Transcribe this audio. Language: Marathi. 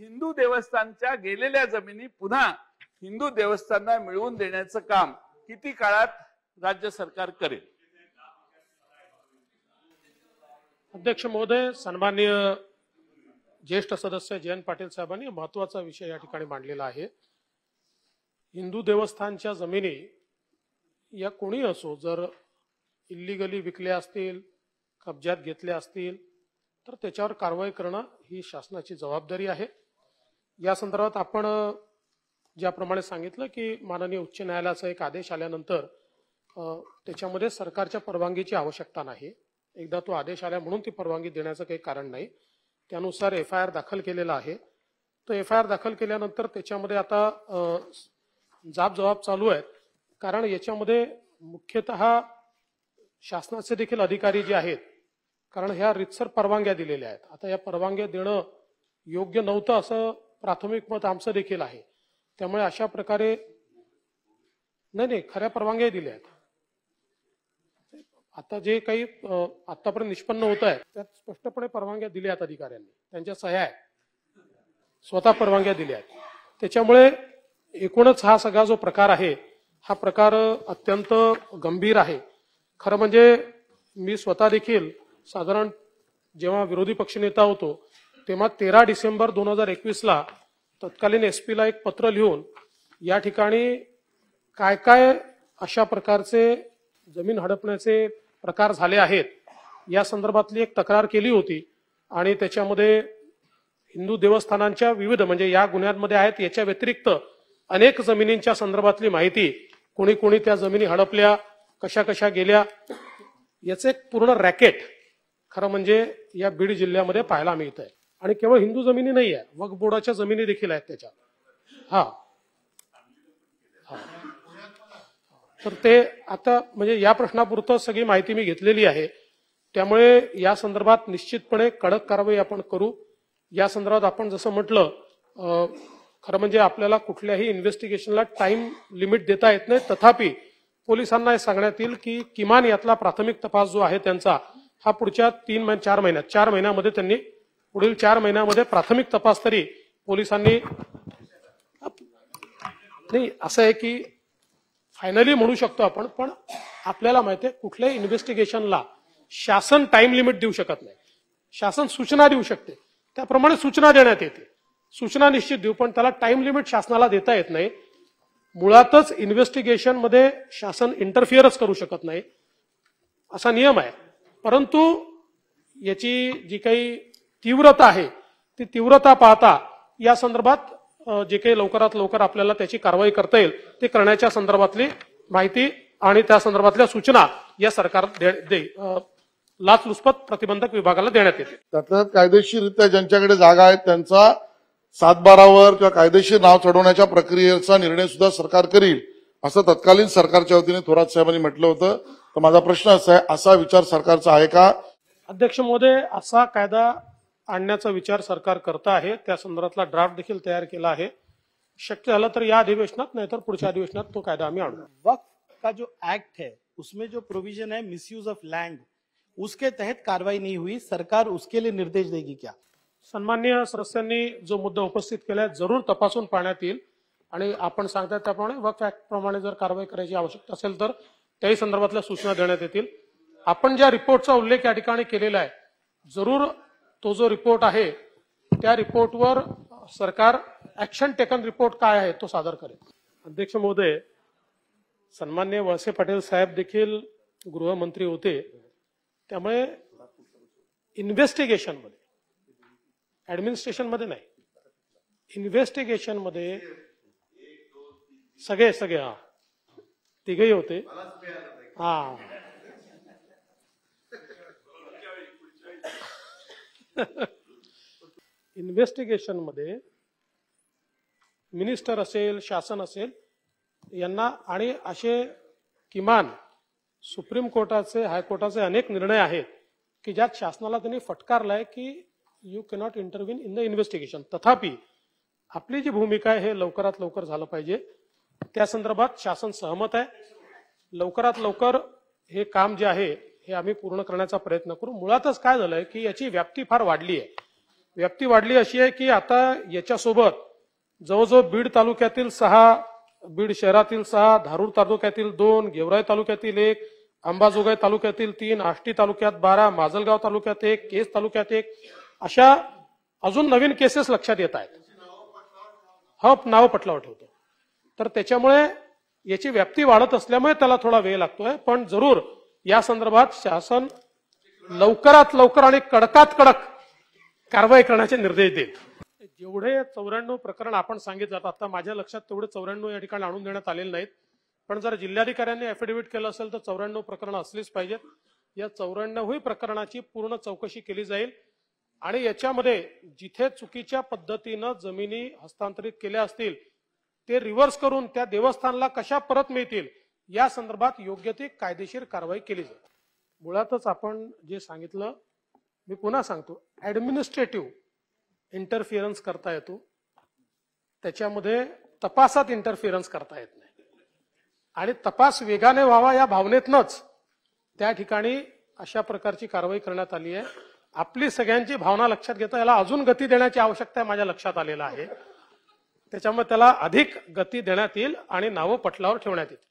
हिंदू देवस्थानच्या गेलेल्या जमिनी पुन्हा हिंदू देवस्थानना मिळवून देण्याचं काम किती काळात राज्य सरकार करेल अध्यक्ष महोदय सन्मान्य ज्येष्ठ सदस्य जयंत पाटील साहेबांनी महत्वाचा विषय या ठिकाणी मांडलेला आहे हिंदू देवस्थानच्या जमिनी या कोणी असो जर इल्लिगली विकल्या असतील कब्जात घेतल्या असतील तर त्याच्यावर कारवाई करणं ही शासनाची जबाबदारी आहे या संदर्भात आपण ज्याप्रमाणे सांगितलं की माननीय उच्च न्यायालयाचा एक आदेश आल्यानंतर त्याच्यामध्ये सरकारच्या परवानगीची आवश्यकता नाही एकदा तो आदेश आला म्हणून ती परवानगी देण्याचं काही कारण नाही त्यानुसार एफ आय आर दाखल केलेला आहे तर एफ आय आर दाखल केल्यानंतर त्याच्यामध्ये आता जाब जबाब चालू आहेत कारण याच्यामध्ये मुख्यतः शासनाचे देखील अधिकारी जे आहेत कारण ह्या रितसर परवानग्या दिलेल्या आहेत आता या परवानग्या देणं योग्य नव्हतं असं प्राथमिक मत आमचं देखील आहे त्यामुळे अशा प्रकारे नाही नाही खऱ्या परवानग्या दिल्या आहेत आता जे काही आतापर्यंत निष्पन्न होत आहे त्यात स्पष्टपणे परवानग्या दिल्या आहेत अधिकाऱ्यांनी त्यांच्या सह्या आहेत स्वतः परवानग्या दिल्या आहेत त्याच्यामुळे एकूणच हा सगळा जो प्रकार आहे हा प्रकार अत्यंत गंभीर आहे खरं म्हणजे मी स्वतः देखील साधारण जेव्हा विरोधी पक्षनेता होतो तेव्हा तेरा डिसेंबर दोन हजार एकवीसला तत्कालीन एस पीला एक पत्र लिहून या ठिकाणी काय काय अशा प्रकारचे जमीन हडपण्याचे प्रकार झाले आहेत या संदर्भातली एक तक्रार केली होती आणि त्याच्यामध्ये हिंदू देवस्थानांच्या विविध म्हणजे या गुन्ह्यांमध्ये आहेत याच्या व्यतिरिक्त अनेक जमिनींच्या संदर्भातली माहिती कोणी कोणी त्या जमिनी हडपल्या कशा कशा गेल्या याचं एक पूर्ण रॅकेट खरं म्हणजे या बीड जिल्ह्यामध्ये पाहायला मिळत आहे आणि केवळ हिंदू जमिनी नाही आहे वग बोर्डाच्या जमिनी देखील आहेत त्याच्यात हा तर ते आता म्हणजे या प्रश्नापुरतं सगळी माहिती मी घेतलेली आहे त्यामुळे या संदर्भात निश्चितपणे कडक कारवाई आपण करू या संदर्भात आपण जसं म्हटलं खरं म्हणजे आपल्याला कुठल्याही इन्व्हेस्टिगेशनला टाइम लिमिट देता येत नाही तथापि पोलिसांना हे सांगण्यात येईल की किमान यातला प्राथमिक तपास जो आहे त्यांचा हा पुढच्या तीन चार महिन्यात चार महिन्यामध्ये त्यांनी पुढील चार महिन्यामध्ये प्राथमिक तपास तरी पोलिसांनी नाही असं आहे की फायनली म्हणू शकतो आपण पण आपल्याला माहिती आहे कुठल्याही इन्व्हेस्टिगेशनला शासन टाइम लिमिट देऊ शकत नाही शासन सूचना देऊ शकते त्याप्रमाणे सूचना देण्यात येते सूचना निश्चित देऊ पण त्याला टाइम लिमिट शासनाला देता येत नाही मुळातच इन्व्हेस्टिगेशनमध्ये शासन इंटरफिअरच करू शकत नाही असा नियम आहे परंतु याची जी काही तीव्रता आहे ती तीव्रता पाहता या संदर्भात जे काही लवकरात लवकर आपल्याला त्याची कारवाई करता येईल ते करण्याच्या संदर्भातली माहिती आणि त्या संदर्भातल्या सूचना या सरकार लाचलुचपत प्रतिबंधक विभागाला देण्यात येते त्यातल्या कायदेशीररित्या ज्यांच्याकडे जागा आहेत त्यांचा सातबारावर किंवा कायदेशीर नाव चढवण्याच्या प्रक्रियेचा निर्णय सुद्धा सरकार करील असं तत्कालीन सरकारच्या वतीने थोरात साहेबांनी म्हटलं होतं तर माझा प्रश्न असा आहे असा विचार सरकारचा आहे का अध्यक्ष महोदय असा कायदा आणण्याचा विचार सरकार करत आहे त्या संदर्भातला ड्राफ्ट देखील तयार केला आहे शक्य झालं तर या अधिवेशनात नाहीतर पुढच्या अधिवेशनात तो कायदा आम्ही आणू वक्फ का जो ऍक्ट आहे उसमें जो प्रोविजन आहे मिसयूज ऑफ लँड उसके तहत कारवाई नाही हुई सरकार उसके लिए निर्देश देगी क्या सन्मान्य सदस्यांनी जो मुद्दा उपस्थित केलाय जरूर तपासून पाहण्यात येईल आणि आपण सांगतात त्याप्रमाणे वक्त ऍक्ट प्रमाणे जर कारवाई करायची आवश्यकता असेल तर त्याही संदर्भातल्या सूचना देण्यात येतील आपण ज्या रिपोर्टचा उल्लेख या ठिकाणी केलेला आहे जरूर तो जो रिपोर्ट आहे त्या रिपोर्टवर सरकार ऍक्शन टेकन रिपोर्ट काय आहे तो सादर करेल अध्यक्ष महोदय सन्मान्य वळसे पाटील साहेब देखील गृहमंत्री होते त्यामुळे इन्व्हेस्टिगेशन मध्ये ऍडमिनिस्ट्रेशन मध्ये नाही इन्व्हेस्टिगेशन मध्ये सगळे सगळे हा तिघही होते हा इन्व्हेस्टिगेशनमध्ये मिनिस्टर असेल शासन असेल यांना आणि असे किमान सुप्रीम कोर्टाचे हायकोर्टाचे अनेक निर्णय आहेत की ज्यात शासनाला त्यांनी फटकारलाय की you cannot intervene in the investigation तथापि आपली जी भूमिका आहे हे लवकरात लवकर झालं पाहिजे त्या संदर्भात शासन सहमत आहे लवकरात लवकर हे काम जे आहे हे आम्ही पूर्ण करण्याचा प्रयत्न करू मुळातच काय झालंय की याची व्याप्ती फार वाढली आहे व्याप्ती वाढली अशी आहे की आता याच्यासोबत जवळजवळ बीड तालुक्यातील सहा बीड शहरातील सहा धारूर तालुक्यातील दोन गेवराई तालुक्यातील एक अंबाजोगाई तालुक्यातील तीन आष्टी तालुक्यात बारा माजलगाव तालुक्यात एक केस तालुक्यात एक अशा अजून नवीन केसेस लक्षात येत आहेत हा नाव पटलावर ठेवतो तर त्याच्यामुळे याची व्याप्ती वाढत असल्यामुळे त्याला थोडा वेळ लागतोय पण जरूर या संदर्भात शासन लवकरात लवकर आणि कडकात कडक कारवाई करण्याचे निर्देश देईल जेवढे चौऱ्याण्णव प्रकरण आपण सांगितलं आता माझ्या लक्षात तेवढे चौऱ्याण्णव या ठिकाणी आणून देण्यात आलेले नाहीत पण जर जिल्हाधिकाऱ्यांनी अफिडेव्हिट केलं असेल तर चौऱ्याण्णव प्रकरण असलीच पाहिजेत या चौऱ्याण्णवही प्रकरणाची पूर्ण चौकशी केली जाईल आणि याच्यामध्ये जिथे चुकीच्या पद्धतीनं जमिनी हस्तांतरित केल्या असतील ते रिव्हर्स करून त्या देवस्थानला कशा परत मिळतील या संदर्भात योग्य ते कायदेशीर कारवाई केली जाईल मुळातच आपण जे सांगितलं मी पुन्हा सांगतो ऍडमिनिस्ट्रेटिव्ह इंटरफिअरन्स करता येतो त्याच्यामध्ये तपासात इंटरफिअरन्स करता येत नाही आणि तपास वेगाने व्हावा या भावनेतनंच त्या ठिकाणी अशा प्रकारची कारवाई करण्यात आली आहे आपली सगळ्यांची भावना लक्षात घेता याला अजून गती देण्याची आवश्यकता माझ्या लक्षात आलेला आहे त्याच्यामुळे त्याला अधिक गती देण्यात येईल आणि नावं पटलावर ठेवण्यात येतील